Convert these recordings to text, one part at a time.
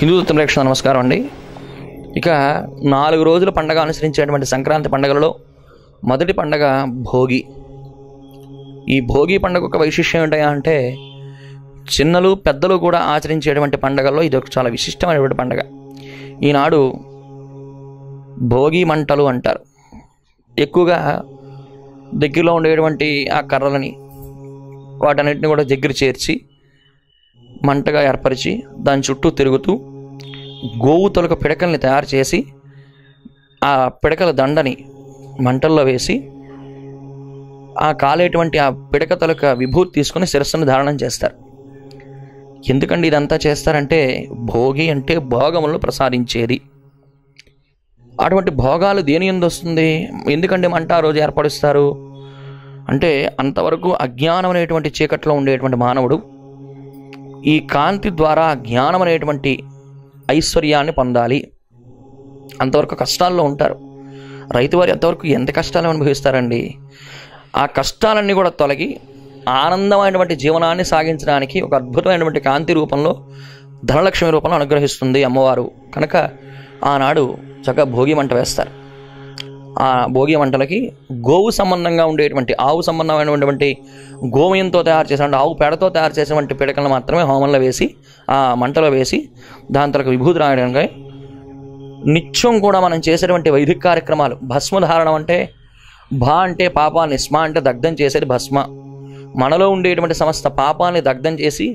హిందూ రక్షణ నమస్కారం అండి ఇక నాలుగు రోజుల పండగ అనుసరించేటువంటి సంక్రాంతి పండుగలలో మొదటి పండగ భోగి ఈ భోగి పండుగ ఒక వైశిష్యం ఏంటయా అంటే చిన్నలు పెద్దలు కూడా ఆచరించేటువంటి పండుగల్లో ఇది ఒక చాలా విశిష్టమైనటువంటి పండుగ ఈనాడు భోగి మంటలు అంటారు ఎక్కువగా దగ్గరలో ఉండేటువంటి ఆ కర్రలని వాటన్నిటిని కూడా దగ్గర చేర్చి మంటగా ఏర్పరిచి దాని చుట్టూ తిరుగుతూ గోవు తొలక పిడకల్ని తయారు చేసి ఆ పిడకల దండని మంటల్లో వేసి ఆ కాలేటువంటి ఆ పిడక తొలక విభూతి తీసుకుని శిరస్సును ధారణం చేస్తారు ఎందుకండి ఇదంతా చేస్తారంటే భోగి అంటే భోగములను ప్రసాదించేది అటువంటి భోగాలు దేని ఎందు వస్తుంది ఎందుకంటే మంట ఆ రోజు ఏర్పరుస్తారు అంటే అంతవరకు అజ్ఞానం అనేటువంటి చీకట్లో ఉండేటువంటి మానవుడు ఈ కాంతి ద్వారా జ్ఞానం అనేటువంటి ఐశ్వర్యాన్ని పొందాలి అంతవరకు కష్టాల్లో ఉంటారు రైతువారు ఎంతవరకు ఎంత కష్టాలు అనుభవిస్తారండి ఆ కష్టాలన్నీ కూడా తొలగి ఆనందమైనటువంటి జీవనాన్ని సాగించడానికి ఒక అద్భుతమైనటువంటి కాంతి రూపంలో ధనలక్ష్మి రూపంలో అనుగ్రహిస్తుంది అమ్మవారు కనుక ఆనాడు చక్కగా భోగి మంట వేస్తారు ఆ భోగి వంటలకి గోవు సంబంధంగా ఉండేటువంటి ఆవు సంబంధమైనటువంటి గోమయంతో తయారు చేసిన ఆవు పేడతో తయారు చేసినటువంటి పిడకలను మాత్రమే హోమంలో వేసి ఆ మంటలో వేసి దాని తర్వాత విభూతి రాయడానికి నిత్యం కూడా మనం చేసేటువంటి వైదిక కార్యక్రమాలు భస్మధారణం అంటే భా అంటే పాపాన్ని స్మ అంటే దగ్ధం చేసేది భస్మ మనలో ఉండేటువంటి సమస్త పాపాన్ని దగ్ధం చేసి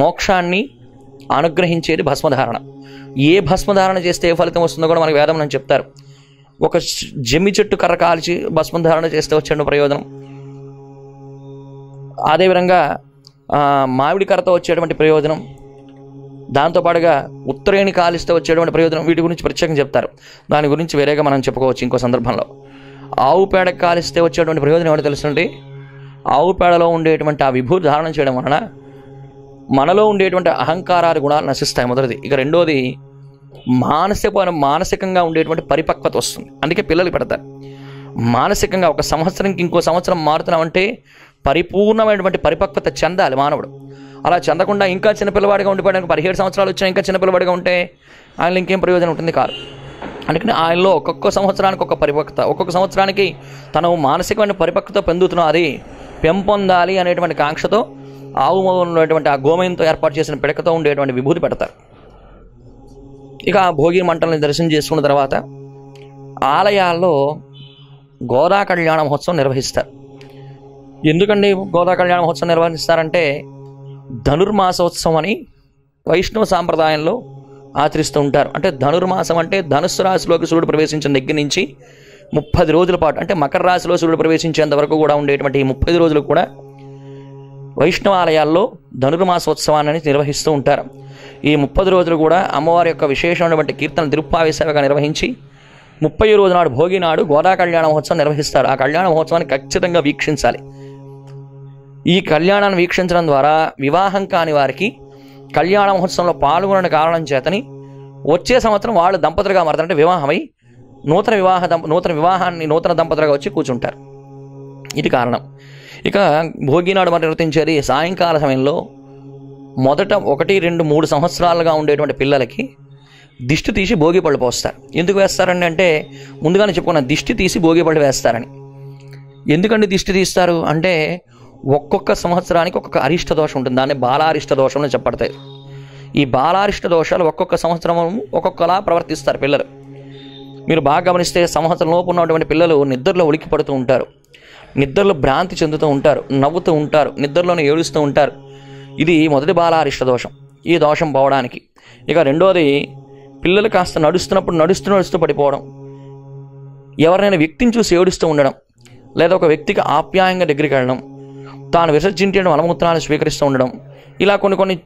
మోక్షాన్ని అనుగ్రహించేది భస్మధారణ ఏ భస్మధారణ చేస్తే ఏ ఫలితం వస్తుందో కూడా మనకు వేదం చెప్తారు ఒక జమ్మి చెట్టు కర్ర కాల్చి భస్మం ధారణ చేస్తే వచ్చాడు ప్రయోజనం అదేవిధంగా మామిడి కర్రతో వచ్చేటువంటి ప్రయోజనం దాంతోపాటుగా ఉత్తరేణి కాలిస్తే వచ్చేటువంటి ప్రయోజనం వీటి గురించి ప్రత్యేకంగా చెప్తారు దాని గురించి వేరేగా మనం చెప్పుకోవచ్చు ఇంకో సందర్భంలో ఆవు పేడ కాలిస్తే వచ్చేటువంటి ప్రయోజనం ఏమైనా తెలుసుండి ఆవు పేడలో ఉండేటువంటి ఆ విభూ ధారణ చేయడం వలన మనలో ఉండేటువంటి అహంకారాలు గుణాలు నశిస్తాయి మొదటిది ఇక రెండోది మానసిక మానసికంగా ఉండేటువంటి పరిపక్వత వస్తుంది అందుకే పిల్లలు పెడతారు మానసికంగా ఒక సంవత్సరంకి ఇంకో సంవత్సరం మారుతున్నామంటే పరిపూర్ణమైనటువంటి పరిపక్వత చెందాలి మానవుడు అలా చెందకుండా ఇంకా చిన్నపిల్లవాడిగా ఉండిపోవడానికి పదిహేడు సంవత్సరాలు వచ్చినా ఇంకా చిన్నపిల్లవాడిగా ఉంటే ఆయన ఇంకేం ప్రయోజనం ఉంటుంది కాదు అందుకని ఆయనలో ఒక్కొక్క సంవత్సరానికి ఒక పరిపక్వత ఒక్కొక్క సంవత్సరానికి తను మానసికమైన పరిపక్వత పొందుతున్నాం అది పెంపొందాలి అనేటువంటి కాంక్షతో ఆవు ఉన్నటువంటి ఆ గోమయంతో ఏర్పాటు చేసిన పిడకతో ఉండేటువంటి విభూతి పెడతారు ఇక భోగి మంటల్ని దర్శనం చేసుకున్న తర్వాత ఆలయాల్లో గోదా కళ్యాణ మహోత్సవం నిర్వహిస్తారు ఎందుకండి గోదా కళ్యాణ మహోత్సవం నిర్వహిస్తారంటే ధనుర్మాసోత్సవం అని వైష్ణవ సాంప్రదాయంలో ఆచరిస్తూ ఉంటారు అంటే ధనుర్మాసం అంటే ధనుస్సు రాశిలోకి సూర్యుడు ప్రవేశించిన దగ్గర నుంచి ముప్పది రోజుల పాటు అంటే మకర రాశిలో సూర్యుడు ప్రవేశించేంత వరకు కూడా ఉండేటువంటి ఈ ముప్పై రోజులు కూడా వైష్ణవాలయాల్లో ధనుర్మాసోత్సవాన్ని నిర్వహిస్తూ ఉంటారు ఈ ముప్పది రోజులు కూడా అమ్మవారి యొక్క విశేషమైనటువంటి కీర్తన తిరుప్పావేశాలుగా నిర్వహించి ముప్పై రోజు నాడు భోగి నాడు గోదా కళ్యాణ మహోత్సవం నిర్వహిస్తారు ఆ కళ్యాణ మహోత్సవాన్ని ఖచ్చితంగా వీక్షించాలి ఈ కళ్యాణాన్ని వీక్షించడం ద్వారా వివాహం కాని వారికి కళ్యాణ మహోత్సవంలో పాల్గొనని కారణం చేతని వచ్చే సంవత్సరం వాళ్ళు దంపతులుగా మారతారంటే వివాహమై నూతన వివాహ దంప నూతన వివాహాన్ని నూతన దంపతులుగా వచ్చి కూర్చుంటారు ఇది కారణం ఇక భోగినాడు మరి నిర్వర్తించేది సాయంకాల సమయంలో మొదట ఒకటి రెండు మూడు సంవత్సరాలుగా ఉండేటువంటి పిల్లలకి దిష్టి తీసి భోగి పళ్ళు పోస్తారు ఎందుకు వేస్తారండి అంటే ముందుగానే చెప్పుకున్న దిష్టి తీసి భోగి పళ్ళు వేస్తారని ఎందుకండి దిష్టి తీస్తారు అంటే ఒక్కొక్క సంవత్సరానికి ఒక్కొక్క అరిష్ట దోషం ఉంటుంది దాన్ని బాలారిష్ట దోషం అని చెప్పబడతాయి ఈ బాలారిష్ట దోషాలు ఒక్కొక్క సంవత్సరం ఒక్కొక్కలా ప్రవర్తిస్తారు పిల్లలు మీరు బాగా గమనిస్తే సంవత్సరం లోపు ఉన్నటువంటి పిల్లలు నిద్రలో ఉలికి పడుతూ ఉంటారు నిద్రలో భ్రాంతి చెందుతూ ఉంటారు నవ్వుతూ ఉంటారు నిద్రలోనే ఏడుస్తూ ఉంటారు ఇది మొదటి బాలారిష్ట దోషం ఈ దోషం పోవడానికి ఇక రెండోది పిల్లలు కాస్త నడుస్తున్నప్పుడు నడుస్తూ నడుస్తూ పడిపోవడం ఎవరినైనా వ్యక్తిని చూసి ఏడుస్తూ ఉండడం లేదా ఒక వ్యక్తికి ఆప్యాయంగా దగ్గరికి వెళ్ళడం తాను విసర్జించడం అలమూత్రాలను స్వీకరిస్తూ ఉండడం ఇలా కొన్ని కొన్ని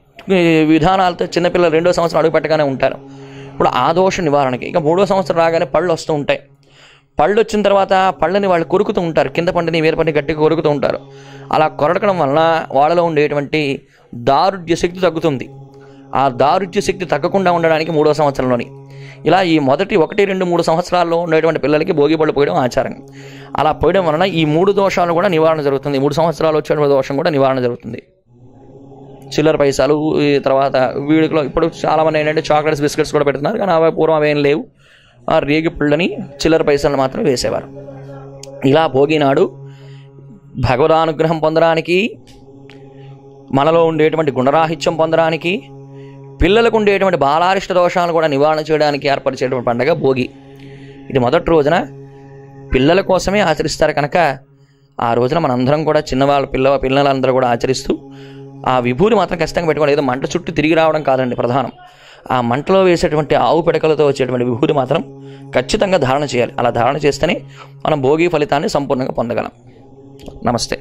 విధానాలతో చిన్నపిల్లలు రెండో సంవత్సరం అడుగుపెట్టగానే ఉంటారు ఇప్పుడు ఆ దోష నివారణకి ఇక మూడో సంవత్సరం రాగానే పళ్ళు వస్తూ ఉంటాయి పళ్ళు వచ్చిన తర్వాత పళ్ళని వాళ్ళు కొరుకుతూ ఉంటారు కింద పండిని వేరు పండుని గట్టిగా కొరుకుతూ ఉంటారు అలా కొరకడం వలన వాళ్ళలో ఉండేటువంటి దారుఢ్య శక్తి తగ్గుతుంది ఆ దారుఢ్య శక్తి తగ్గకుండా ఉండడానికి మూడో సంవత్సరంలోని ఇలా ఈ మొదటి ఒకటి రెండు మూడు సంవత్సరాల్లో ఉండేటువంటి పిల్లలకి భోగి పళ్ళు పోయడం ఆచారం అలా పోయడం వలన ఈ మూడు దోషాలు కూడా నివారణ జరుగుతుంది మూడు సంవత్సరాలు వచ్చేటువంటి దోషం కూడా నివారణ జరుగుతుంది చిల్లర పైసలు తర్వాత వీడికిలో ఇప్పుడు చాలామంది ఏంటంటే చాక్లెట్స్ బిస్కెట్స్ కూడా పెడుతున్నారు కానీ అవి పూర్వం అవేం లేవు ఆ రేగి పుళ్ళని చిల్లర పైసలను మాత్రం వేసేవారు ఇలా భోగినాడు భగవదానుగ్రహం పొందడానికి మనలో ఉండేటువంటి గుణరాహిత్యం పొందడానికి పిల్లలకు ఉండేటువంటి బాలారిష్ట దోషాలను కూడా నివారణ చేయడానికి ఏర్పరిచేటువంటి పండగ భోగి ఇది మొదటి రోజున పిల్లల కోసమే ఆచరిస్తారు కనుక ఆ రోజున మనందరం కూడా చిన్నవాళ్ళ పిల్ల పిల్లలందరూ కూడా ఆచరిస్తూ ఆ విభూతి మాత్రం ఖచ్చితంగా పెట్టుకోవాలి ఏదో మంట చుట్టూ తిరిగి రావడం కాదండి ప్రధానం ఆ మంటలో వేసేటువంటి ఆవు పిడకలతో వచ్చేటువంటి విభూతి మాత్రం ఖచ్చితంగా ధారణ చేయాలి అలా ధారణ చేస్తేనే మనం భోగి ఫలితాన్ని సంపూర్ణంగా పొందగలం నమస్తే